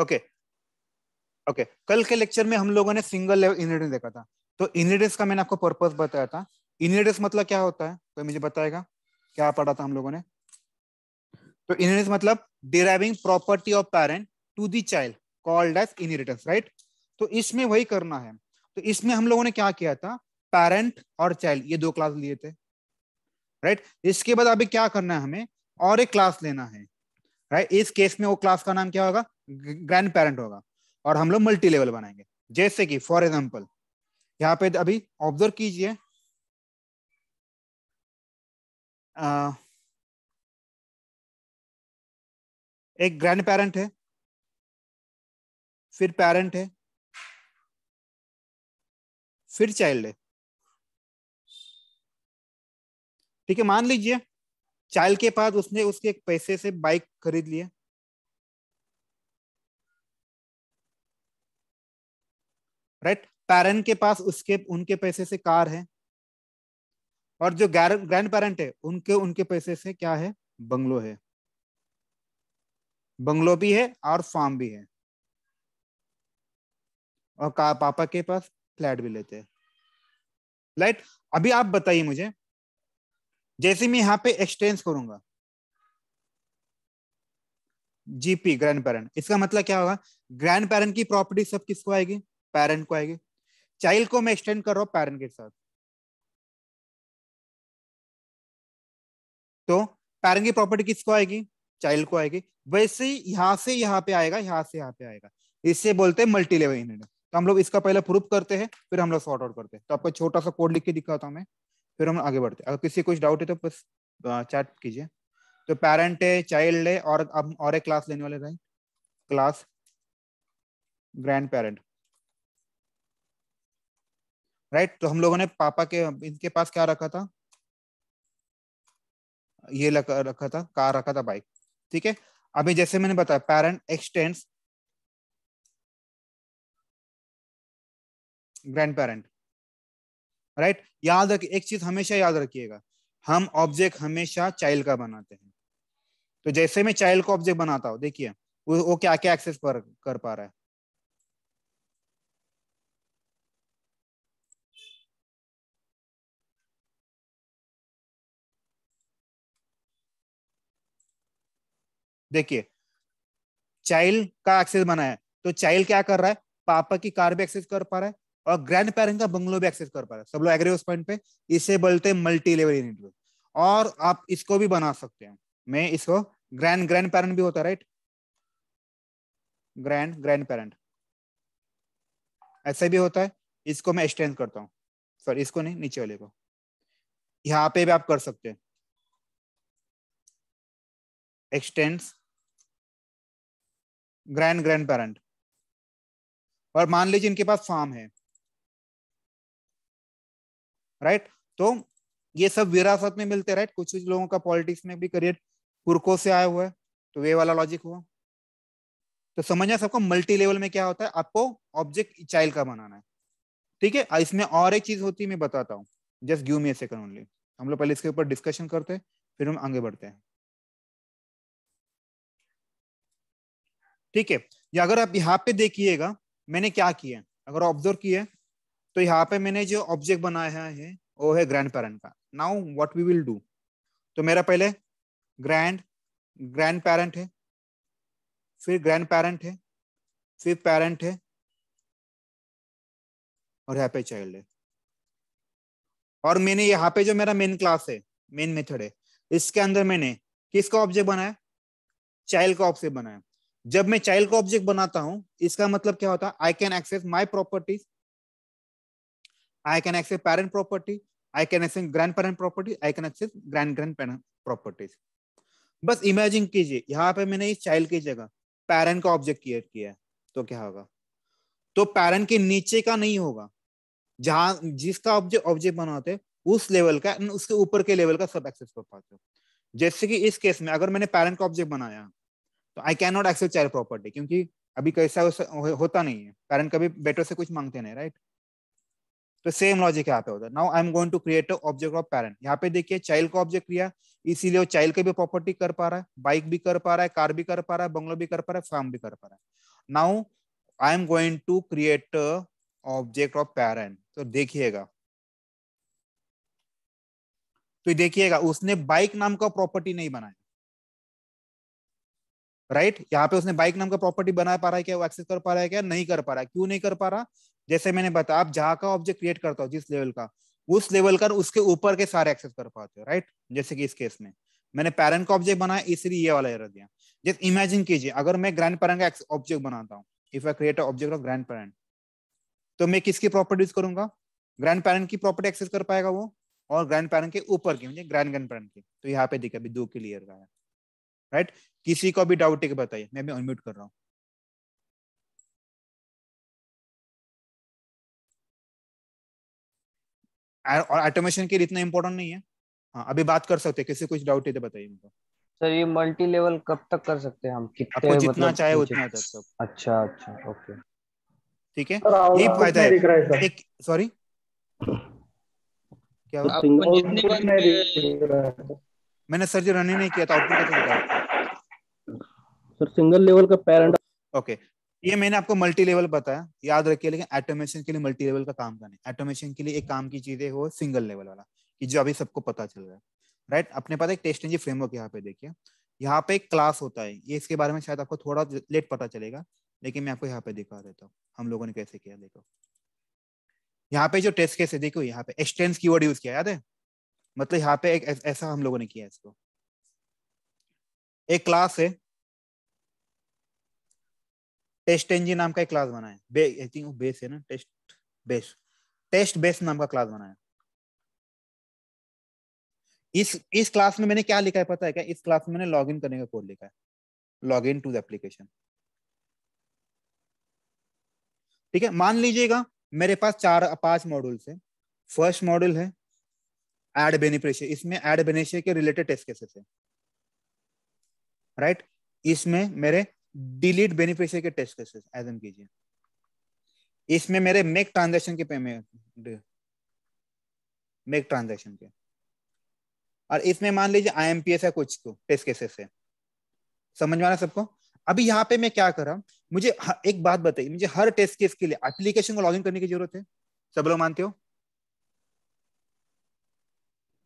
Okay okay कल के lecture में हम लोगों ने सिंगल लेवल इनहेरिटेंस देखा था तो इनहेरिटेंस का मैंने आपको पर्पस बताया था इनहेरिटेंस मतलब क्या होता है कोई मुझे बताएगा क्या पढ़ा था हम लोगों ने तो इनहेरिटेंस मतलब deriving property of parent to the child called as inheritance right तो इसमें वही करना है तो इसमें हम लोगों ने क्या किया था पेरेंट और चाइल्ड ये दो क्लास लिए थे राइट इसके बाद अभी क्या करना है हमें और एक क्लास लेना है राइट इस केस में वो क्लास का नाम क्या होगा ग्रैंड पेरेंट होगा और हम लोग मल्टी लेवल बनाएंगे जैसे कि फॉर एग्जाम्पल यहाँ पे अभी ऑब्जर्व कीजिए एक ग्रैंड पेरेंट है फिर पेरेंट है फिर चाइल्ड है ठीक है मान लीजिए चाइल्ड के पास उसने उसके पैसे से बाइक खरीद लिया राइट पेरेंट के पास उसके उनके पैसे से कार है और जो ग्रैंड पेरेंट है उनके उनके पैसे से क्या है बंगलो है बंगलो भी है और फार्म भी है और पापा के पास फ्लैट भी लेते हैं राइट अभी आप बताइए मुझे जैसे मैं यहाँ पे एक्सटेंस करूंगा जीपी ग्रैंड पेरेंट इसका मतलब क्या होगा ग्रैंड पेरेंट की प्रॉपर्टी सब किसको आएगी पेरेंट को आएगी चाइल्ड को मैं एक्सटेंड कर रहा हूं पेरेंट के साथ तो पेरेंट की प्रॉपर्टी किसको आएगी चाइल्ड को आएगी वैसे ही यहां से यहाँ पे आएगा यहां से यहाँ पे आएगा इससे बोलते हैं मल्टी लेवल तो हम लोग इसका पहले प्रूफ करते हैं फिर हम लोग सॉर्ट आउट करते हैं तो आपको छोटा सा कोड लिख के दिखाता हूं मैं फिर हम आगे बढ़ते अगर किसी कुछ डाउट है तो बस चैट कीजिए तो पेरेंट है चाइल्ड है और अब और एक क्लास लेने वाले right class grand parent right तो हम लोगों ने पापा के इनके पास क्या रखा था ये रखा था कार रखा था बाइक ठीक है अभी जैसे मैंने बताया parent extends grand parent right याद रख एक चीज हमेशा याद रखिएगा हम ऑब्जेक्ट हमेशा चाइल्ड का बनाते हैं तो जैसे मैं चाइल्ड को ऑब्जेक्ट बनाता हूं देखिए वो, वो क्या क्या एक्सेस पर कर पा रहा है देखिए चाइल्ड का एक्सेस बनाया तो चाइल्ड क्या कर रहा है पापा की कार भी एक्सेस कर पा रहा है और ग्रैंड पेरेंट का बंगलो भी एक्सेस कर पा रहे सब लोग एग्री उस पॉइंट पे इसे बोलते हैं मल्टी लेवल यूनिट और आप इसको भी बना सकते हैं मैं इसको ग्रैंड ग्रैंड पेरेंट भी होता है राइट ग्रैंड ग्रैंड पेरेंट ऐसे भी होता है इसको मैं एक्सटेंड करता हूँ सॉरी इसको नहीं नीचे वाले को यहाँ पे भी आप कर सकते हैं एक्सटेंड्स ग्रैंड ग्रैंड पेरेंट और मान लीजिए इनके पास फार्म है राइट तो ये सब विरासत में मिलते राइट कुछ कुछ लोगों का पॉलिटिक्स में भी करियर पुरखों से आया हुआ है तो वे वाला लॉजिक हुआ तो समझना सबको मल्टी लेवल में क्या होता है आपको ऑब्जेक्ट चाइल्ड का बनाना है ठीक है इसमें और एक चीज होती है मैं बताता हूँ just give me a second only हम लोग पहले इसके ऊपर डिस्कशन करते हैं फिर हम आगे बढ़ते हैं ठीक है या अगर आप यहाँ पे देखिएगा मैंने क्या किया अगर ऑब्जर्व किया तो यहाँ पे मैंने जो ऑब्जेक्ट बनाया है वो है ग्रैंड पेरेंट का now what we will do तो मेरा पहले ग्रैंड ग्रैंड पेरेंट है फिर ग्रैंड पेरेंट है फिर पेरेंट है और यहाँ पे चाइल्ड है और मैंने यहाँ पे जो मेरा मेन क्लास है मेन मेथड है इसके अंदर मैंने किसका ऑब्जेक्ट बनाया चाइल्ड का ऑब्जेक्ट बनाया जब मैं चाइल्ड का ऑब्जेक्ट बनाता हूँ इसका मतलब क्या होता है I can access my properties I can access parent property, I can access grandparent property, I can access grand grandparent properties. बस इमेजिन कीजिए यहाँ पे मैंने इस चाइल्ड की जगह पेरेंट का ऑब्जेक्ट क्रिएट किया है तो क्या होगा तो पेरेंट के नीचे का नहीं होगा जहां जिसका ऑब्जेक्ट ऑब्जेक्ट बनाते उस लेवल का उसके ऊपर के लेवल का सब एक्सेस कर पाते हो जैसे कि इस केस में अगर मैंने पेरेंट का ऑब्जेक्ट बनाया तो I can not access child property क्योंकि अभी कैसा होता नहीं है पेरेंट कभी बेटर से कुछ मांगते नहीं राइट right? तो सेम लॉजिक यहाँ पे होता है now I am going to create object of parent यहाँ पे देखिए चाइल्ड का ऑब्जेक्ट लिया इसीलिए वो चाइल्ड का भी प्रॉपर्टी कर पा रहा है बाइक भी कर पा रहा है कार भी कर पा रहा है बंगलो भी कर पा रहा है फार्म भी कर पा रहा है now I am going to create object of parent तो देखिएगा तो देखिएगा उसने बाइक नाम का प्रॉपर्टी नहीं बनाया राइट right? यहाँ पे उसने बाइक नाम का प्रॉपर्टी बना पा रहा है क्या वो एक्सेस कर पा रहा है क्या नहीं कर पा रहा क्यों नहीं कर पा रहा जैसे मैंने बताया आप जहाँ का ऑब्जेक्ट क्रिएट करता हो जिस लेवल का उस लेवल का उसके ऊपर के सारे एक्सेस कर पाते हो राइट जैसे कि इस केस में मैंने पेरेंट का ऑब्जेक्ट बनाया इसलिए ये वाला एरर दिया जैसे इमेजिन कीजिए अगर मैं ग्रैंड पेरेंट का ऑब्जेक्ट बनाता हूँ if I create object of grand parent तो मैं किसकी प्रॉपर्टीज करूंगा ग्रैंड पेरेंट की प्रॉपर्टी एक्सेस कर पाएगा वो और ग्रैंड पेरेंट के ऊपर की ग्रैंड ग्रैंड पेरेंट की तो यहाँ पे दिखा दो क्लियर का है राइट किसी को भी डाउट है कि बताइए मैं भी अनम्यूट कर रहा हूं और ऑटोमेशन के लिए इतना इंपॉर्टेंट नहीं है हाँ अभी बात कर सकते हैं किसी कुछ डाउट है तो बताइए मुझे सर ये मल्टी लेवल कब तक कर सकते हैं हम कितने आपको जितना मतलब चाहे उतना तक सब अच्छा अच्छा ओके ठीक है ये फायदा है एक सॉरी क्या मैंने सर जो रनिंग नहीं किया था आउटपुट कैसे सर सिंगल लेवल का पेरेंट ओके ये मैंने आपको मल्टी लेवल बताया याद रखिए लेकिन ऑटोमेशन के लिए मल्टी लेवल का काम करना है ऑटोमेशन के लिए एक काम की चीज है वो सिंगल लेवल वाला कि जो अभी सबको पता चल रहा है राइट अपने पास एक टेस्ट इंजन फ्रेमवर्क यहाँ पे देखिए यहाँ पे एक क्लास होता है ये इसके बारे में शायद आपको थोड़ा लेट पता चलेगा लेकिन मैं आपको यहाँ पे दिखा देता हूँ हम लोगों ने कैसे किया देखो यहाँ पे जो टेस्ट केस है देखो यहाँ पे एक्सटेंस कीवर्ड यूज किया याद है मतलब यहाँ पे एक ऐसा हम लोगों ने किया इसको एक क्लास है टेस्ट एनजी नाम का एक क्लास बनाया बे आई थिंक बेस है ना टेस्ट बेस टेस्ट बेस नाम का क्लास बनाया इस इस क्लास में मैंने क्या लिखा है पता है क्या इस क्लास में मैंने लॉग इन करने का कोड लिखा है log in to the application ठीक है मान लीजिएगा मेरे पास चार पांच मॉड्यूल्स है फर्स्ट मॉड्यूल है एड बेनिफिश इसमें एड बेनिफिश के रिलेटेड टेस्ट केसेस है राइट इसमें मेरे डिलीट बेनिफिशियरी के टेस्ट केसेस एजम कीजिए इसमें मेरे मेक ट्रांजेक्शन के पेमेंट मेक ट्रांजेक्शन के और इसमें मान लीजिए आईएमपीएस है कुछ को टेस्ट केसेस है समझ में आ रहा सबको अभी यहाँ पे मैं क्या कर रहा हूँ मुझे एक बात बताइए मुझे हर टेस्ट केस के लिए एप्लीकेशन को लॉगिन करने की जरूरत है सब लोग मानते हो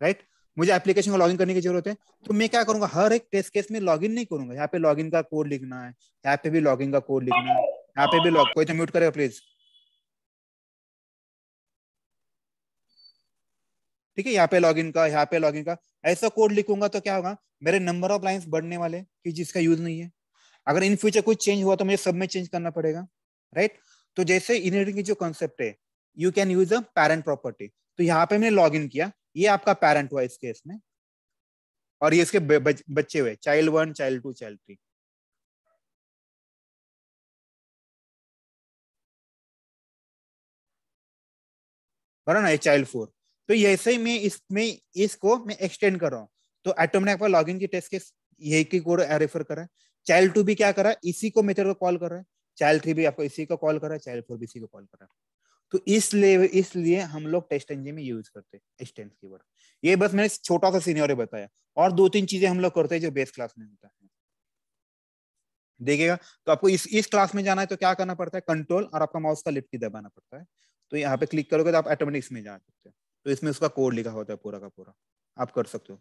राइट मुझे एप्लीकेशन को लॉगिन करने की जरूरत है तो मैं क्या करूंगा हर एक टेस्ट केस में लॉगिन नहीं करूंगा यहाँ पे लॉगिन का कोड लिखना है यहाँ पे भी लॉगिन का कोड लिखना है यहाँ पे भी लॉग कोई तो म्यूट करेगा प्लीज ठीक है यहाँ पे लॉगिन का यहाँ पे लॉगिन का ऐसा कोड लिखूंगा तो क्या होगा मेरे नंबर ऑफ लाइन्स बढ़ने वाले कि जिसका यूज नहीं है अगर इन फ्यूचर कुछ चेंज हुआ तो मुझे सब में चेंज करना पड़ेगा राइट तो जैसे इनहेरिटिंग की जो कॉन्सेप्ट है you can use a parent property तो यहाँ पे मैंने लॉग इन किया ये आपका पेरेंट हुआ इस केस में और ये इसके बच्चे हुए child one child two child three बराबर ना ये चाइल्ड फोर तो ऐसे ही मैं इसमें इसको मैं एक्सटेंड कर रहा हूँ तो एटोमिक पर आपका लॉगिन की टेस्ट केस यही की कोड रेफर करा है चाइल्ड टू भी क्या करा इसी को मेथड को कॉल कर रहा है चाइल्ड थ्री भी आपको इसी को कॉल कर रहा है चाइल्ड फोर भी इसी को कॉल कर रहा है तो इसलिए इसलिए हम लोग टेस्ट एनजी में यूज करते हैं कीवर्ड ये बस मैंने छोटा सा सीनियर बताया और दो तीन चीजें हम लोग करते हैं जो बेस क्लास में होता है देखिएगा तो आपको इस इस क्लास में जाना है तो क्या करना पड़ता है कंट्रोल और आपका माउस का लिफ्ट की दबाना पड़ता है तो यहाँ पे क्लिक करोगे तो आप एटोमेटिक्स में जा सकते हैं तो इसमें उसका कोड लिखा होता है पूरा का पूरा आप कर सकते हो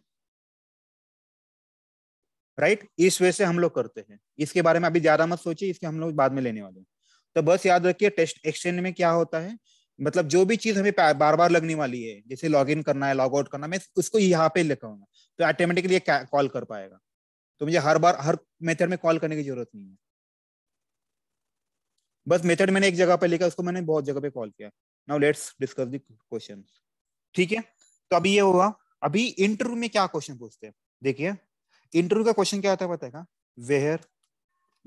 राइट इस वे से हम लोग करते हैं इसके बारे में अभी ज्यादा मत सोचिए इसके हम लोग बाद में लेने वाले हैं तो बस याद रखिए टेस्ट एक्सचेंज में क्या होता है मतलब जो भी चीज हमें बार बार लगने वाली है जैसे लॉग इन करना है लॉग आउट करना मैं उसको यहाँ पे लिखाऊंगा तो ऑटोमेटिकली कॉल कर पाएगा तो मुझे हर बार हर मेथड में कॉल करने की जरूरत नहीं है बस मेथड मैंने एक जगह पे लिखा उसको मैंने बहुत जगह पे कॉल किया now let's discuss the question ठीक है तो अभी ये हुआ अभी इंटरव्यू में क्या क्वेश्चन पूछते हैं देखिए इंटरव्यू का क्वेश्चन क्या होता है बताएगा where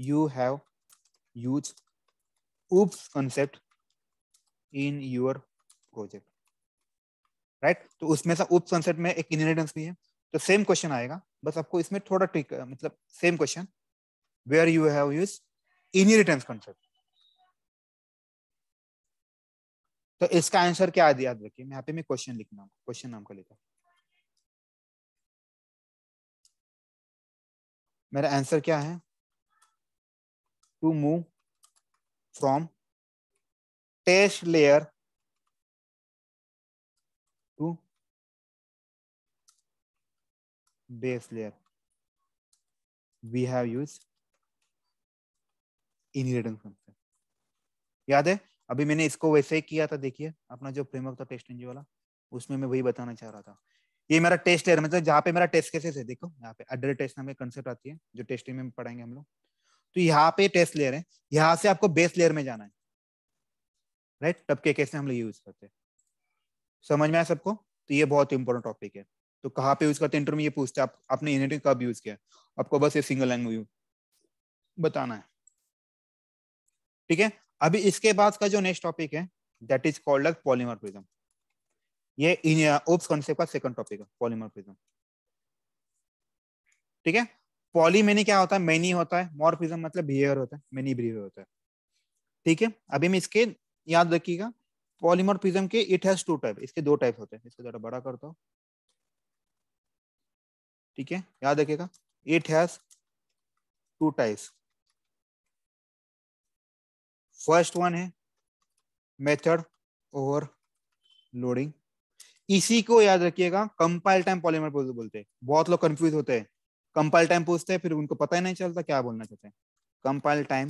you have use oops concept in your project राइट right? तो उसमें sa oops concept mein ek inheritance bhi hai तो सेम क्वेश्चन आएगा बस आपको isme thoda trick मतलब same question where you have used inheritance concept तो इसका आंसर क्या याद रखिए मैं यहाँ पे मैं क्वेश्चन लिखना क्वेश्चन नाम का लिखा मेरा आंसर क्या है to move from test layer to base layer. We have used inheritance function yaad hai अभी मैंने इसको वैसे ही किया था देखिए अपना जो फ्रेमवर्क था टेस्ट एनजी वाला उसमें मैं वही बताना चाह रहा था ये मेरा टेस्ट लेयर मतलब जहाँ पे मेरा टेस्ट केसेस है देखो यहाँ पे अडर टेस्ट नाम एक कंसेप्ट आती है जो टेस्टिंग में पढ़ाएंगे हम लोग तो यहाँ पे टेस्ट लेयर है यहां से आपको बेस लेयर में जाना है राइट तब के कैसे हम लोग यूज करते हैं समझ में आया सबको तो ये बहुत इंपॉर्टेंट टॉपिक है तो कहाँ पे यूज करते हैं इंटर में ये पूछते हैं आप, आपने यूनिट कब यूज किया आपको बस ये सिंगल लैंग्वेज बताना है ठीक है अभी इसके बाद का जो नेक्स्ट टॉपिक है that is called like polymorphism ये ओप्स कॉन्सेप्ट uh, का सेकंड टॉपिक है पॉलीमर प्रिज्म ठीक है पॉली मैनी क्या होता है मैनी होता है मॉर्फिज्म मतलब बिहेवियर होता है मैनी बिहेवियर होता है ठीक है अभी मैं इसके याद रखिएगा पॉलीमॉर्फिज्म के इट हैज टू टाइप इसके दो टाइप होते हैं इसको जरा बड़ा करता हूँ ठीक है याद रखिएगा it has two types first one है मेथड ओवर लोडिंग इसी को याद रखिएगा कंपाइल टाइम पॉलीमर बोलते हैं बहुत लोग कंफ्यूज होते हैं कंपाइल टाइम पूछते हैं फिर उनको पता ही नहीं चलता क्या बोलना चाहते हैं कंपाइल टाइम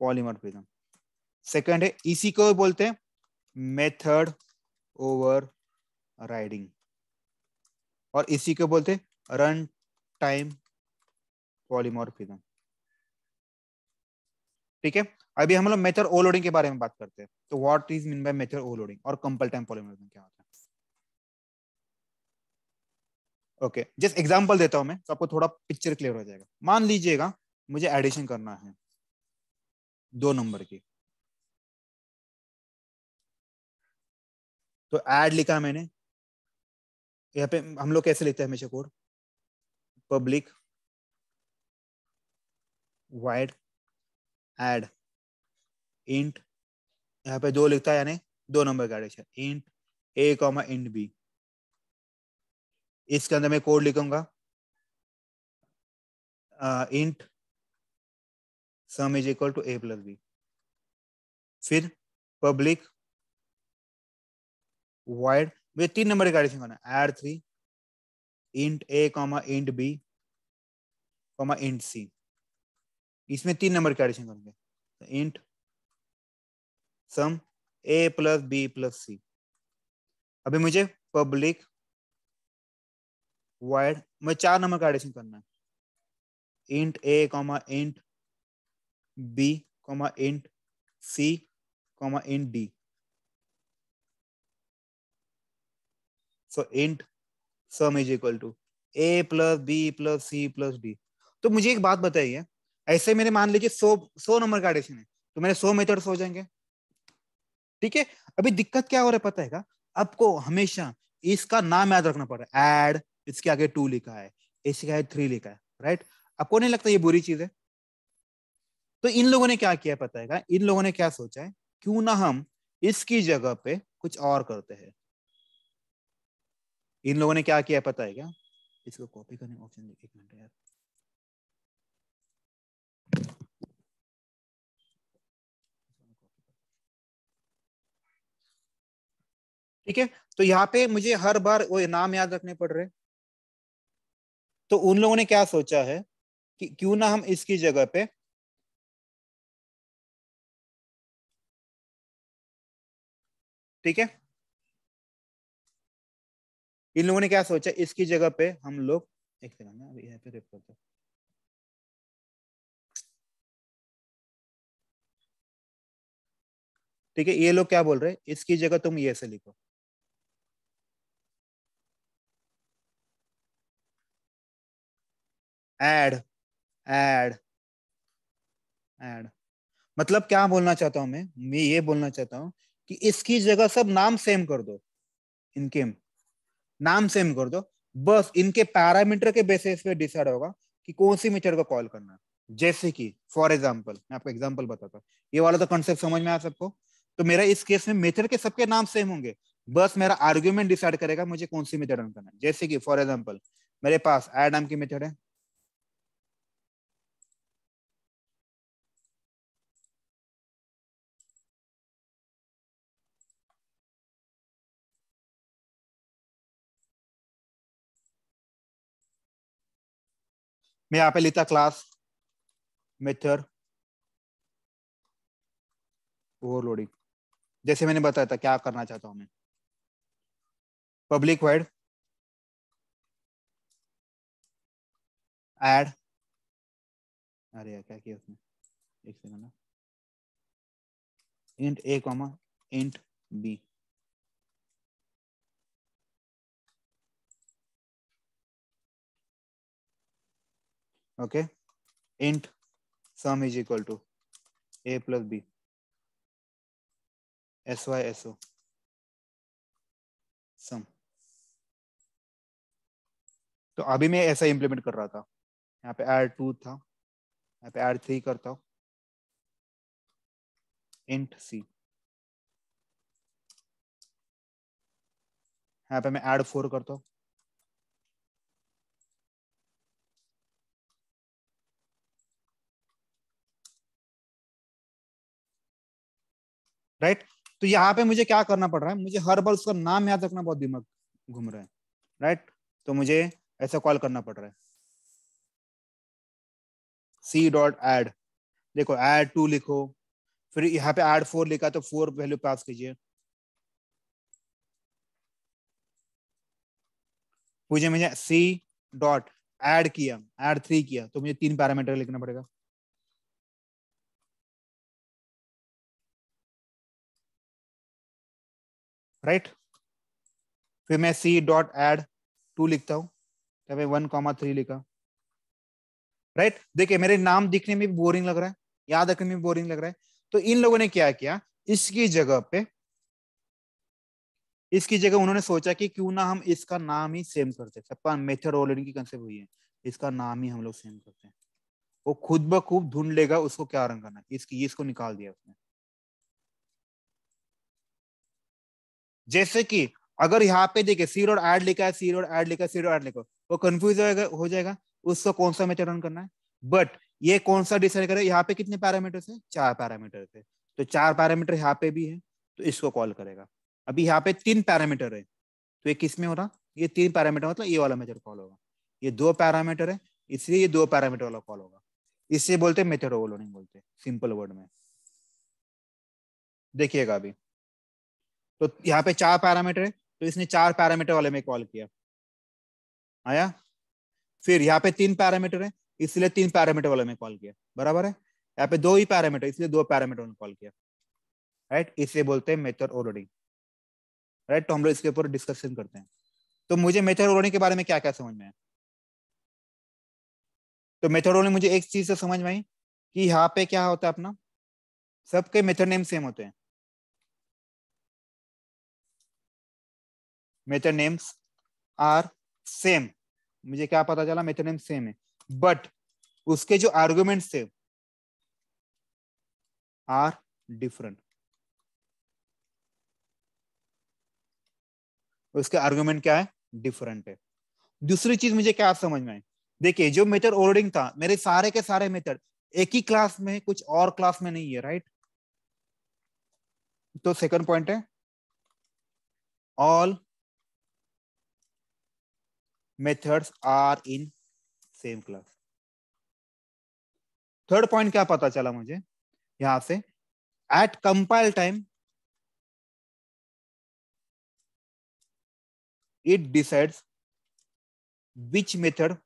पॉलीमॉर्फिज्म सेकंड है इसी को बोलते हैं मेथड ओवर राइडिंग और इसी को बोलते हैं रन टाइम पॉलीमॉर्फिज्म ठीक है अभी हम लोग मेथड ओवरलोडिंग के बारे में बात करते हैं तो what is mean by method overloading और कंपल टाइम पॉलीमॉर्फिज्म क्या होता है ओके जस्ट एग्जाम्पल देता हूं मैं तो आपको थोड़ा पिक्चर क्लियर हो जाएगा मान लीजिएगा मुझे एडिशन करना है दो नंबर की तो ऐड लिखा मैंने यहाँ पे हम लोग कैसे लिखते हैं हमेशा code public void add int यहाँ पे दो लिखता है यानी दो नंबर का एडिशन इंट ए कॉमा इंट बी इसके अंदर मैं कोड लिखूंगा int sum is equal to A plus b फिर पब्लिक वाइड मुझे तीन नंबर का एडिशन करना है एड थ्री इंट ए comma int B comma int c इसमें तीन नंबर का एडिशन करेंगे int sum a plus B plus सी अभी मुझे पब्लिक वाइड मैं चार नंबर का एडिशन करना है int A comma int B comma int C comma int D so int sum is equal to A plus B plus C plus D तो मुझे एक बात बताइए ऐसे मेरे मान लीजिए सो सो नंबर का एडिशन है तो मेरे सो मेथड हो जाएंगे ठीक है अभी दिक्कत क्या हो रहा है पता है का आपको हमेशा इसका नाम याद रखना पड़ रहा है एड इसके आगे टू लिखा है इसके आगे थ्री लिखा है राइट आपको नहीं लगता ये बुरी चीज है तो इन लोगों ने क्या किया पता है इन लोगों ने क्या सोचा है क्यों ना हम इसकी जगह पे कुछ और करते हैं इन लोगों ने क्या किया पता है क्या इसको कॉपी करने ऑप्शन एक मिनट यार ठीक है तो यहाँ पे मुझे हर बार वो नाम याद रखने पड़ रहे तो उन लोगों ने क्या सोचा है कि क्यों ना हम इसकी जगह पे ठीक है इन लोगों ने क्या सोचा इसकी जगह पे हम लोग एक सेकंड ना अभी यहाँ पे रेप करते ठीक है ये लोग क्या बोल रहे हैं इसकी जगह तुम ये से लिखो एड एड एड मतलब क्या बोलना चाहता हूं मैं मैं ये बोलना चाहता हूं कि इसकी जगह सब नाम सेम कर दो इनके नाम सेम कर दो बस इनके पैरामीटर के बेसिस पे डिसाइड होगा कि कौन सी मीटर को कॉल करना है जैसे कि फॉर एग्जाम्पल मैं आपको एग्जांपल बताता हूँ ये वाला तो कंसेप्ट समझ में आया सबको तो मेरा इस केस में मेथड के सबके नाम सेम होंगे बस मेरा आर्ग्यूमेंट डिसाइड करेगा मुझे कौन सी मेथड रन करना है जैसे कि फॉर एग्जाम्पल मेरे पास एड नाम की मेथड है मैं यहाँ पे लेता क्लास मेथड ओवरलोडिंग जैसे मैंने बताया था क्या करना चाहता हूं मैं पब्लिक वाइड एड अरे यार क्या किया उसने एक second int A comma int B okay int sum is equal to a plus b syso sum तो अभी मैं ऐसा इंप्लीमेंट कर रहा था यहाँ पे एड टू था यहाँ पे एड थ्री करता हूं इंट सी यहाँ पे मैं एड फोर करता हूं राइट तो यहाँ पे मुझे क्या करना पड़ रहा है मुझे हर बार उसका नाम याद रखना बहुत दिमाग घूम रहा है राइट तो मुझे ऐसा कॉल करना पड़ रहा है सी डॉट एड देखो एड टू लिखो फिर यहाँ पे एड फोर लिखा तो फोर वैल्यू पास कीजिए मुझे मुझे सी डॉट एड किया एड थ्री किया तो मुझे तीन पैरामीटर लिखना पड़ेगा राइट फिर मैं सी डॉट एड टू लिखता हूँ क्या मैं वन कॉमा थ्री लिखा राइट देखिए मेरे नाम दिखने में बोरिंग लग रहा है याद रखने में बोरिंग लग रहा है तो इन लोगों ने क्या किया इसकी जगह पे इसकी जगह उन्होंने सोचा कि क्यों ना हम इसका नाम ही सेम करते हैं सबका मेथड ऑलरेडी की कंसेप्ट हुई है इसका नाम ही हम लोग सेम करते हैं वो खुद ब खुद ढूंढ लेगा उसको क्या रंग करना इसकी इसको निकाल दिया उसने जैसे कि अगर यहाँ पे देखिए सी रोड एड लिखा है सी रोड एड लिखा है सी रोड एड लिखो वो कंफ्यूज हो जाएगा उसको कौन सा मेथड रन करना है बट ये कौन सा डिसाइड करे यहाँ पे कितने पैरामीटर्स है चार पैरामीटर थे तो चार पैरामीटर यहाँ पे भी है तो इसको कॉल करेगा अभी यहाँ पे तीन पैरामीटर है तो ये किस में हो रहा ये तीन पैरामीटर मतलब ये वाला मेथड कॉल होगा ये दो पैरामीटर है इसलिए ये दो पैरामीटर वाला कॉल होगा इससे बोलते मेथड ओवरलोडिंग बोलते सिंपल वर्ड में देखिएगा अभी तो यहाँ पे चार पैरामीटर है तो इसने चार पैरामीटर वाले में कॉल किया आया फिर यहाँ पे तीन पैरामीटर है इसलिए तीन पैरामीटर वाले में कॉल किया बराबर है यहाँ पे दो ही पैरामीटर इसलिए दो पैरामीटर कॉल किया राइट इसे बोलते हैं मेथड ओलोडिंग राइट तो हम लोग इसके ऊपर डिस्कशन करते हैं तो मुझे मेथड ओलोडिंग के बारे में क्या क्या समझ में आया तो मेथड ओलोडिंग मुझे एक चीज से समझ में आई कि यहाँ पे क्या होता है अपना सबके मेथड नेम सेम होते हैं मेथड नेम्स आर सेम मुझे क्या पता चला मेथड नेम सेम है बट उसके जो आर्ग्यूमेंट्स थे आर डिफरेंट उसके आर्ग्यूमेंट क्या है डिफरेंट है दूसरी चीज मुझे क्या समझ में देखिए जो मेथड ऑर्डरिंग था मेरे सारे के सारे मेथड एक ही क्लास में कुछ और क्लास में नहीं है राइट तो सेकंड पॉइंट है all methods are in same class. Third point क्या पता चला मुझे यहां से at compile time it decides which method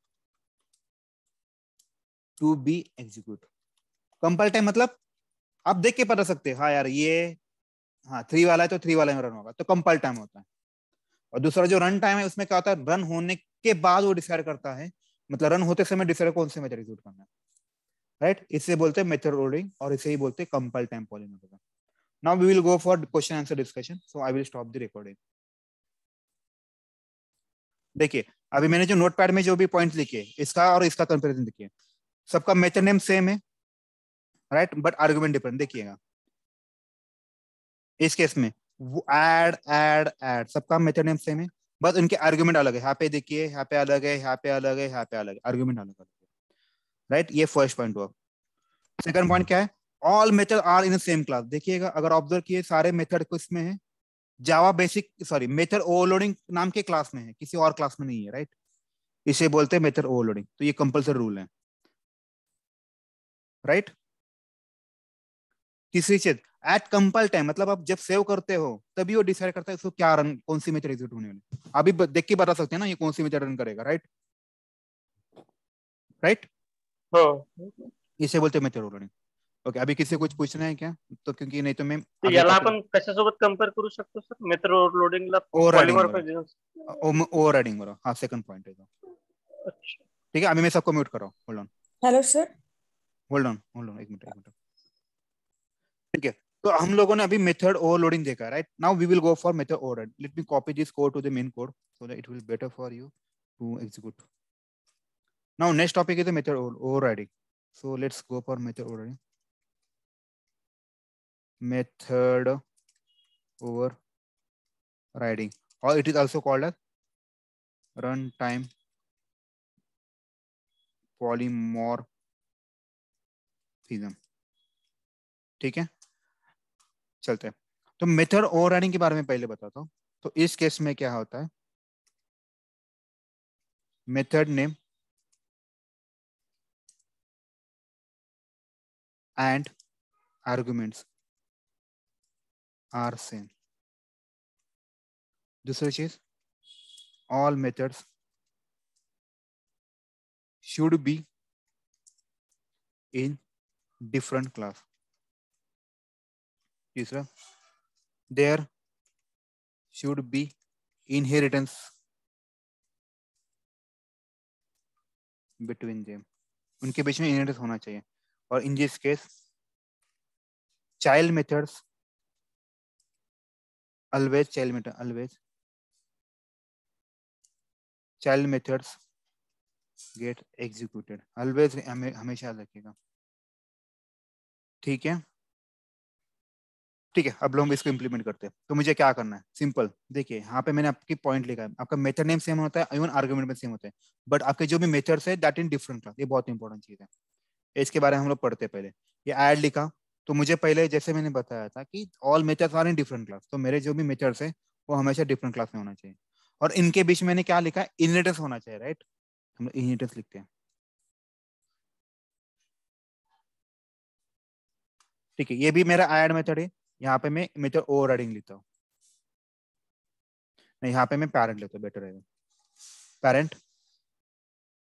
to be execute compile time मतलब आप देख के पता सकते हैं हाँ यार ये हाँ थ्री वाला है तो थ्री वाला में रन होगा तो कंपाइल टाइम होता है और दूसरा जो रन टाइम है उसमें क्या होता है रन होने के बाद वो डिसाइड करता है मतलब रन होते समय डिसाइड कौन से मेथड एग्जीक्यूट करना है राइट इसे बोलते हैं मेथड लोडिंग और इसे ही बोलते हैं compile time polymorphism now we will go for question answer discussion so I will stop the recording देखिए अभी मैंने जो नोटपैड में जो भी पॉइंट लिखे इसका और इसका कंपैरिजन देखिए सबका मेथड नेम सेम है राइट बट आर्गुमेंट डिफरेंट देखिएगा इस केस में वो ऐड ऐड ऐड सबका मेथड नेम सेम है बस उनके आर्ग्यूमेंट अलग है यहाँ पे देखिए यहाँ पे अलग है यहाँ पे अलग है यहाँ पे अलग है आर्ग्यूमेंट अलग अलग है राइट ये फर्स्ट पॉइंट हुआ सेकंड पॉइंट क्या है all method are in same class देखिएगा अगर ऑब्जर्व किए सारे मेथड को इसमें है Java basic sorry method overloading नाम के क्लास में है किसी और क्लास में नहीं है राइट इसे बोलते हैं मेथड ओवरलोडिंग तो ये कंपल्सरी रूल है राइट right? तीसरी चीज एट कंपल टाइम मतलब आप जब सेव करते हो तभी वो डिसाइड करता है इसको क्या रन कौन सी मैच एग्जीक्यूट होने वाली अभी देख के बता सकते हैं ना ये कौन सी मैच रन करेगा राइट राइट हो इसे बोलते मैच रनिंग ओके अभी किसी कुछ पूछना है क्या तो क्योंकि नहीं तो मैं याला अपन आपण सोबत कंपेयर करू शकतो सर मेथड ओव्हरलोडिंगला ओव्हर राइडिंग बरोबर हा सेकंड पॉइंट है आहे तो। अच्छा। ठीक है अभी मैं सबको म्यूट कर रहा हूं hold on hello sir hold on hold on एक मिनट एक मिनट ठीक है तो हम लोगों ने अभी मेथड ओवरलोडिंग देखा right now we will go for method overload let me copy this code to the main code so that it will better for you to execute now next topic is the method overriding let's go for for method overriding और it is also called as run time polymorphism ठीक है चलते हैं तो method over के बारे में पहले बताता हूँ तो इस केस में क्या होता है method name and arguments are same दूसरी चीज all methods should be in different class तीसरा there should be inheritance between them उनके बीच में इनहेरिटेंस होना चाहिए और in this case child methods always child method always child methods get executed always हमेशा रखेगा ठीक है ठीक है अब हम इसको इम्प्लीमेंट करते हैं तो मुझे क्या करना है सिंपल देखिए यहाँ पे मैंने आपकी पॉइंट लिखा है आपका मेथड नेम सेम होता है इवन आर्ग्यूमेंट में सेम होता है बट आपके जो भी मेथड्स है दैट इन डिफरेंट क्लास ये बहुत इंपॉर्टेंट चीज़ है इसके बारे में हम लोग पढ़ते हैं पहले ये एड लिखा तो मुझे पहले जैसे मैंने बताया था कि all methods are in different class तो मेरे जो भी मेथड्स है वो हमेशा डिफरेंट क्लास में होना चाहिए और इनके बीच मैंने क्या लिखा है इनहेरिटेंस होना चाहिए राइट हम लोग इनहेरिटेंस लिखते हैं ठीक है ये भी मेरा एड मेथड है यहाँ पे मैं इमेटर ओवर राइडिंग लेता हूँ नहीं यहाँ पे मैं पेरेंट लेता हूँ बेटर रहेगा पेरेंट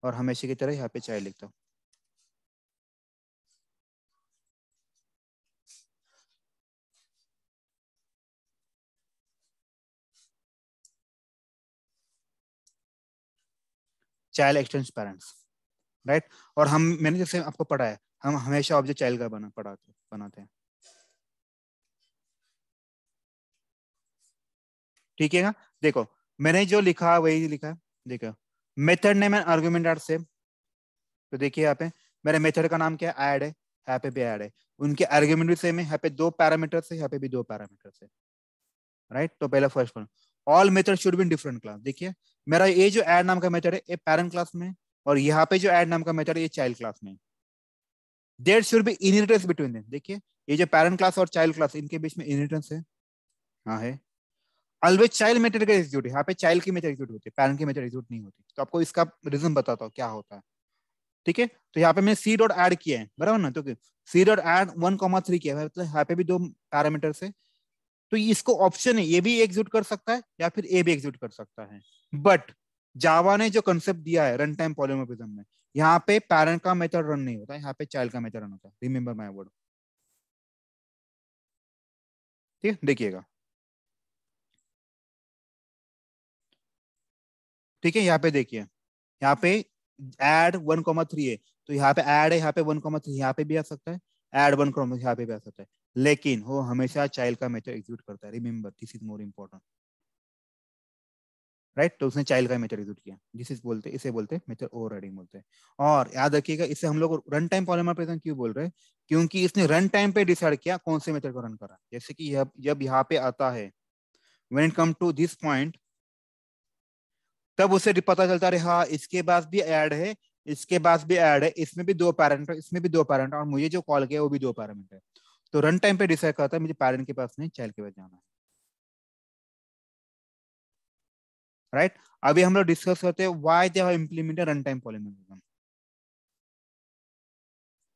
और हमेशा की तरह यहाँ पे चाइल्ड लिखता हूँ चाइल्ड एक्सटेंस पेरेंट्स राइट और हम मैंने जैसे आपको पढ़ाया हम हमेशा ऑब्जेक्ट चाइल्ड का बना पढ़ाते बनाते हैं ठीक है ना देखो मैंने जो लिखा वही लिखा है देखो method name and argument are same तो देखिए यहाँ पे मेरे मेथड का नाम क्या एड है यहाँ पे भी एड है उनके आर्ग्यूमेंट भी सेम है यहाँ पे दो पैरामीटर है यहाँ पे भी दो पैरामीटर है राइट तो पहला first point all method should be different class देखिए मेरा ये जो एड नाम का मेथड है ये पेरेंट क्लास में और यहाँ पे जो एड नाम का मेथड है ये चाइल्ड क्लास में there should be inheritance between देखिए ये जो पेरेंट क्लास और चाइल्ड क्लास इनके बीच में इनहेरिटेंस है हाँ है ऑलवेज चाइल्ड मेटर का एग्जीक्यूट यहाँ पे चाइल्ड की मेथड एग्जीक्यूट होती है पेरेंट की मेथड एग्जीक्यूट नहीं होती तो आपको इसका रीजन बताता हूँ क्या होता है ठीक है तो यहाँ पे मैंने सी डॉट एड किया है बराबर ना तो C dot add one comma three किया है मतलब यहाँ पे भी दो पैरामीटर्स है तो इसको ऑप्शन है ये भी एग्जीक्यूट कर सकता है या फिर ए भी एग्जीक्यूट कर सकता है बट जावा ने जो कंसेप्ट दिया है रन टाइम पॉलिमोफिज्म में यहाँ पे पेरेंट का मेथड रन नहीं होता यहाँ पे चाइल्ड का मेथड रन होता है रिमेम्बर माई वर्ड ठीक है देखिएगा ठीक है यहाँ पे देखिए यहाँ पे एड वन कॉमा थ्री है तो यहाँ पे एड है यहाँ पे वन कॉमा थ्री यहाँ पे भी आ सकता है एड वन कॉमा यहाँ पे भी आ सकता है लेकिन वो हमेशा चाइल्ड का मेथड एग्जीक्यूट करता है remember this is more important right तो उसने चाइल्ड का मेथड एग्जीक्यूट किया जिस इस बोलते इसे बोलते मेथड ओवर राइडिंग बोलते हैं और याद रखिएगा इसे हम लोग रन टाइम पॉलीमर प्रेजेंट क्यों बोल रहे हैं क्योंकि इसने रन टाइम पे डिसाइड किया कौन से मेथड को रन करा जैसे कि जब यहाँ पे आता है when it come to this point तब उसे पता चलता रहे हाँ इसके पास भी ऐड है इसके पास भी ऐड है इसमें भी दो पैरेंट है इसमें भी दो पैरेंट और मुझे जो कॉल किया वो भी दो पेरेंट है तो रन टाइम पे डिसाइड करता है मुझे पैरेंट के पास नहीं चाइल्ड के पास जाना है राइट right? अभी हम लोग डिस्कस करते हैं why they have implemented run time polymorphism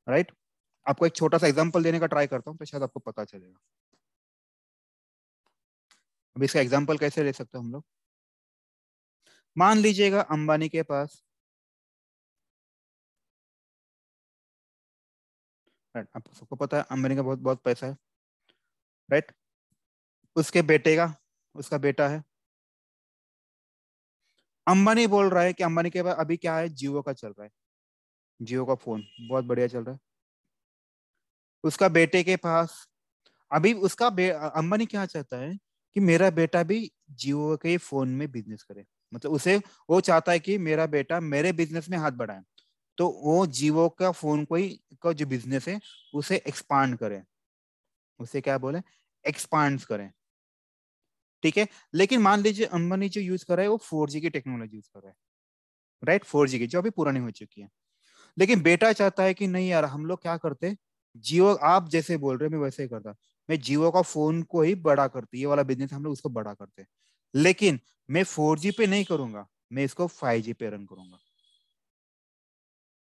right आपको एक छोटा सा एग्जांपल देने का ट्राई करता हूं तो शायद आपको पता चलेगा अभी इसका एग्जांपल कैसे ले सकते हैं हम लोग मान लीजिएगा अंबानी के पास राइट आप सबको पता है अंबानी का बहुत बहुत पैसा है राइट उसके बेटे का उसका बेटा है अंबानी बोल रहा है कि अंबानी के पास अभी क्या है जियो का चल रहा है जियो का फोन बहुत बढ़िया चल रहा है उसका बेटे के पास अभी उसका अंबानी क्या चाहता है कि मेरा बेटा भी जियो के फोन में बिजनेस करे मतलब उसे वो चाहता है कि मेरा बेटा मेरे बिजनेस में हाथ बढ़ाए तो वो जीवो का फोन ही का जो बिजनेस है उसे एक्सपांड करें उसे क्या बोले एक्सपांड करें ठीक है लेकिन मान लीजिए अंबानी जो यूज कर रहा है वो फोर की टेक्नोलॉजी यूज कर रहा है राइट फोर की जो अभी पुरानी हो चुकी है लेकिन बेटा चाहता है कि नहीं यार हम लोग क्या करते जियो आप जैसे बोल रहे मैं वैसे ही करता मैं जियो का फोन को ही बड़ा करती ये वाला बिजनेस हम लोग उसको बड़ा करते हैं लेकिन मैं फोर जी पे नहीं करूंगा मैं इसको फाइव जी पे रन करूंगा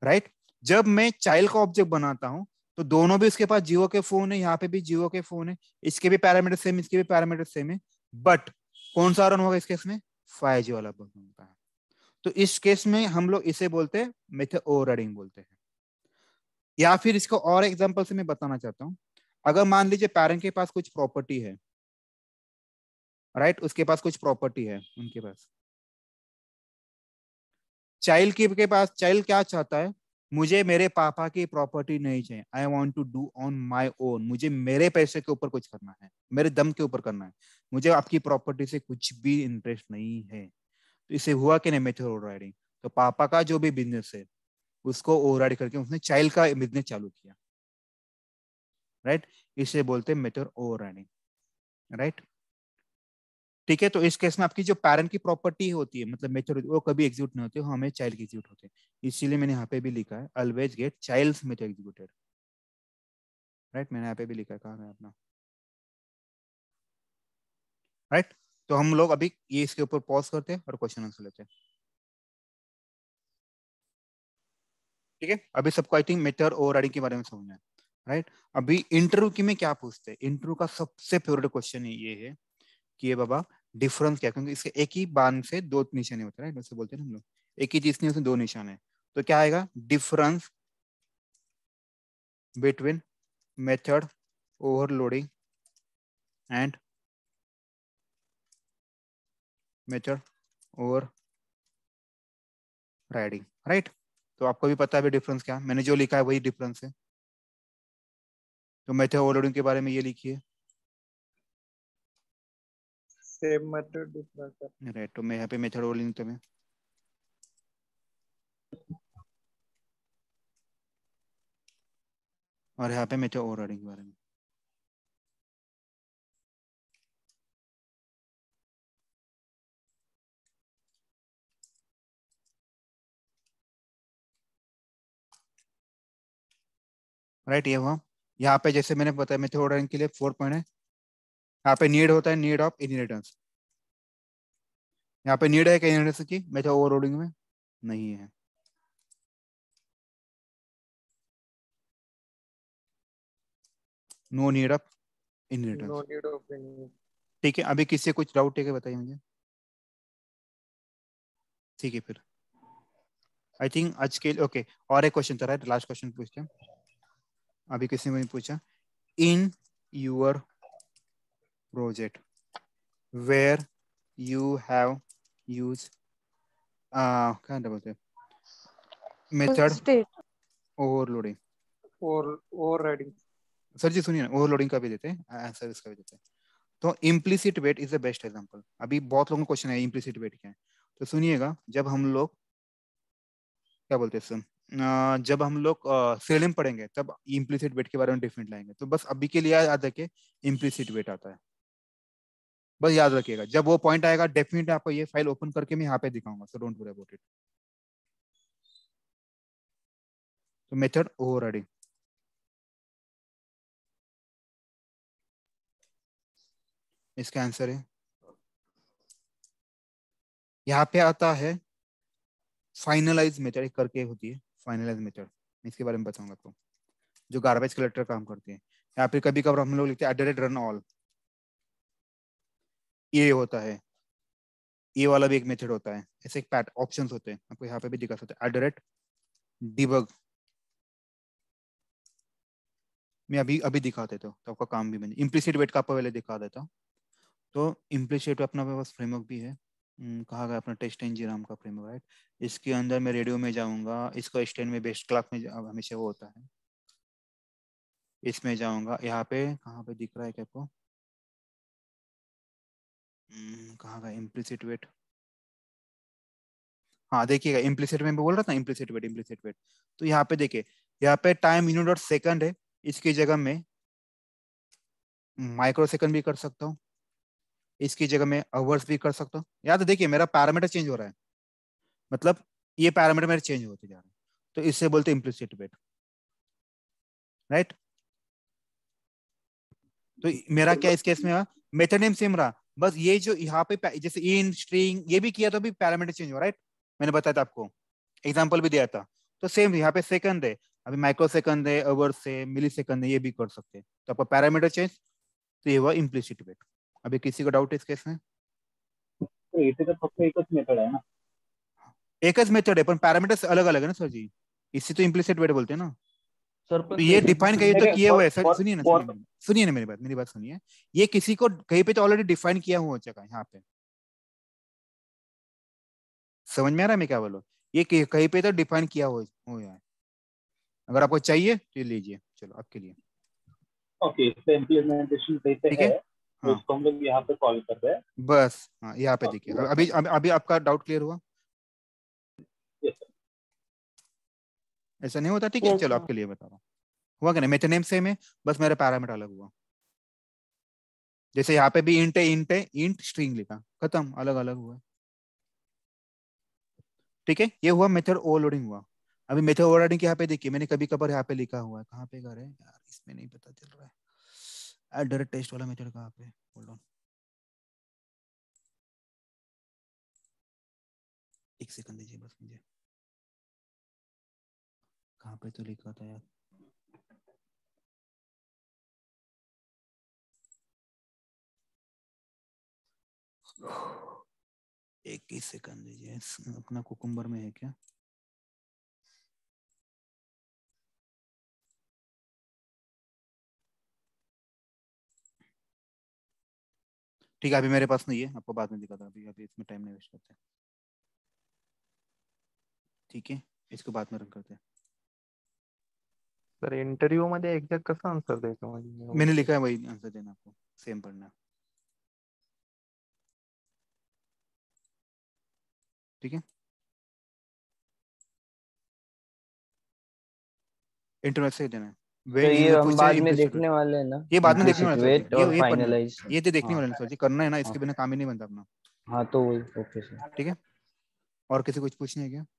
राइट जब मैं चाइल्ड का ऑब्जेक्ट बनाता हूँ तो दोनों भी उसके पास जियो के फोन है यहाँ पे भी जियो के फोन है इसके भी पैरामीटर सेम इसके भी पैरामीटर सेम है बट कौन सा रन होगा इस केस में फाइव जी वाला बन होता है तो इस केस में हम लोग इसे बोलते हैं मेथे ओवर बोलते हैं या फिर इसको और एग्जाम्पल से मैं बताना चाहता हूँ अगर मान लीजिए पेरेंट के पास कुछ प्रॉपर्टी है राइट right? उसके पास कुछ प्रॉपर्टी है उनके पास चाइल्ड की के पास चाइल्ड क्या चाहता है मुझे मेरे पापा की प्रॉपर्टी नहीं चाहिए I want to do on my own मुझे मेरे पैसे के ऊपर कुछ करना है मेरे दम के ऊपर करना है मुझे आपकी प्रॉपर्टी से कुछ भी इंटरेस्ट नहीं है तो इसे हुआ कि नहीं मेथड ओवर राइडिंग तो पापा का जो भी बिजनेस है उसको ओवर राइड करके उसने चाइल्ड का बिजनेस चालू किया राइट इसे बोलते हैं मेटर ओवर रनिंग राइट ठीक है तो इस केस में आपकी जो पेरेंट की प्रॉपर्टी होती है मतलब मेच्योर वो कभी एग्जीक्यूट नहीं होती हमें चाइल्ड की एग्जीक्यूट होते हैं इसीलिए मैंने यहाँ पे भी लिखा है always get child method executed right मैंने यहाँ पे भी लिखा है कहा है अपना राइट तो हम लोग अभी ये इसके ऊपर पॉज करते हैं और क्वेश्चन आंसर लेते हैं ठीक है अभी सबको आई थिंक मेटर ओवर के बारे में समझना है राइट अभी इंटरव्यू की में क्या पूछते हैं इंटरव्यू का सबसे फेवरेट क्वेश्चन ये है कि ये बाबा डिफरेंस क्या क्योंकि इसके एक ही बांध से दो निशाने होते हैं राइट बोलते हैं हम लोग एक ही चीज नहीं उसमें दो निशान है तो क्या आएगा difference between method overloading and method overriding right तो आपको भी पता है डिफरेंस क्या मैंने जो लिखा है वही डिफरेंस है तो मेथड ओवरलोडिंग के बारे में ये लिखिए सेम मेथड डिफरेंट राइट तो मैं यहाँ पे मेथड ओवरलोडिंग तो मैं और यहाँ पे मेथड ओवरलोडिंग के बारे में राइट ये हुआ यहाँ पे जैसे मैंने बताया मेथड के लिए फोर पॉइंट है यहाँ पे नीड होता है नीड ऑफ इनहेरिटेंस यहाँ पे नीड है इनहेरिटेंस की मेथड ओवरलोडिंग में नहीं है नो नीड ऑफ इनहेरिटेंस ठीक है अभी किससे कुछ डाउट है बताइए मुझे ठीक है फिर आई थिंक आज के ओके और एक क्वेश्चन चल रहा है लास्ट क्वेश्चन पूछते हैं अभी किसी ने पूछा in your project where you have use क्या बोलते मेथड ओवरलोडिंग सर जी सुनिए ना ओवरलोडिंग का भी देते हैं आंसर इसका भी देते हैं तो implicit wait is the best example अभी बहुत लोगों का क्वेश्चन है इम्प्लीसिट वेट क्या है तो सुनिएगा जब हम लोग क्या बोलते हैं सर जब हम लोग सेलिम पढ़ेंगे तब इम्प्लीसिट वेट के बारे में डिफरेंट लाएंगे तो बस अभी के लिए याद रखे इम्प्लीसिट वेट आता है बस याद रखिएगा जब वो पॉइंट आएगा डेफिनेट आपको ये फाइल ओपन करके मैं यहाँ पे दिखाऊंगा so don't worry about it तो मेथड ओवरराइडिंग इसका आंसर है यहाँ पे आता है फाइनलाइज मेथड करके होती है फाइनलाइज मेथड मैं इसके बारे में बताऊंगा आपको जो गार्बेज कलेक्टर काम करती है या फिर कभी कभी हम लोग लिखते हैं एट रन ऑल ये होता है ये वाला भी एक मेथड होता है ऐसे एक पैट ऑप्शन होते हैं आपको यहाँ पे भी दिखा सकते हैं एट द डिबग मैं अभी अभी दिखा देता हूँ तो आपका काम भी बन इम्प्लीसिट वेट का आपको पहले दिखा देता हूँ तो इम्प्लीसिट अपना फ्रेमवर्क भी है हम्म, कहा गया अपना टेस्ट एन नाम का फ्रेमवर्क इसके अंदर मैं रेडियो में जाऊंगा इसका स्टैंड में बेस्ट क्लाक में हमेशा वो होता है इसमें जाऊंगा यहाँ पे कहाँ पे दिख रहा है क्या आपको हम्म, कहाँ का इम्प्लीसिट वेट हाँ देखिएगा इम्प्लीसिट में बोल रहा था इम्प्लीसिट वेट इम्प्लीसिट वेट तो यहाँ पे देखिए यहाँ पे टाइम यूनिट और सेकंड है इसकी जगह में माइक्रो सेकंड भी कर सकता हूँ इसकी जगह मैं आवर्स भी कर सकता हूँ या तो देखिए मेरा पैरामीटर चेंज हो रहा है मतलब ये पैरामीटर मेरे चेंज होते जा रहे हैं तो इससे बोलते इम्प्लीसिट वेट राइट तो मेरा तो क्या इस केस में हुआ मेथड नेम सेम रहा बस ये जो यहाँ पे जैसे इन स्ट्रिंग ये भी किया तो भी पैरामीटर चेंज हो राइट मैंने बताया था आपको एग्जांपल भी दिया था तो सेम यहाँ पे सेकंड है अभी माइक्रो सेकंड है अवर्स है मिली सेकंड है ये भी कर सकते हैं तो आपका पैरामीटर चेंज तो ये हुआ इम्प्लीसिट वेट अभी किसी को डाउट इस केस में तो ये तो फक्त एकच मेथड आहे ना एकच अलग अलग है ना सर जी इसी तो इम्प्लिसिट वेट बोलते हैं ना सर तो ये डिफाइन कहीं तो किए हुए सर सुनिए ना सुनिए ना मेरी बात मेरी बात सुनिए ये किसी को कहीं पे तो ऑलरेडी डिफाइन किया हुआ जगह यहाँ पे समझ में आ रहा है मैं क्या बोलो ये कहीं पे तो डिफाइन किया हुआ है अगर आपको चाहिए तो लीजिए चलो आपके लिए ओके इसका इम्प्लीमेंटेशन ठीक है उसको हम लोग यहाँ पे कॉल कर रहे हैं बस हाँ यहाँ पे हाँ, देखिए अभी अभी आपका डाउट क्लियर हुआ ऐसा नहीं होता ठीक है तो चलो आपके लिए बता रहा हूँ हुआ क्या नहीं नेम सेम है बस मेरा पैरामीटर अलग हुआ जैसे यहाँ पे भी इंट है इंट है इंट स्ट्रिंग लिखा खत्म अलग अलग हुआ ठीक है ये हुआ मेथड ओवरलोडिंग हुआ अभी मेथड ओवरलोडिंग यहाँ पे देखिए मैंने कभी कभार यहाँ पे लिखा हुआ है कहाँ पे कर है यार इसमें नहीं पता चल रहा है डायरेक्ट टेस्ट वाला मेथड कहाँ पे होल्ड ऑन एक सेकंड दीजिए बस मुझे कहाँ पे तो लिखा था यार एक ही सेकंड दीजिए अपना कुकुम्बर में है क्या ठीक है अभी मेरे पास नहीं है आपको बाद में दिखाता अभी अभी इसमें टाइम नहीं वेस्ट करते ठीक है इसको बाद में रन करते हैं सर इंटरव्यू मध्ये एक्झॅक्ट कसा आन्सर द्यायचा मैंने लिखा है वही आंसर देना आपको सेम पढ़ना ठीक है इंटरव्यू से देना है तो ये बाद में देखने वाले हैं ना ये बाद में देखने वाले ये तो देखने हाँ। वाले करना है ना इसके हाँ। बिना काम ही नहीं बनता अपना हाँ तो ओके ठीक है और किसी कुछ पूछना है क्या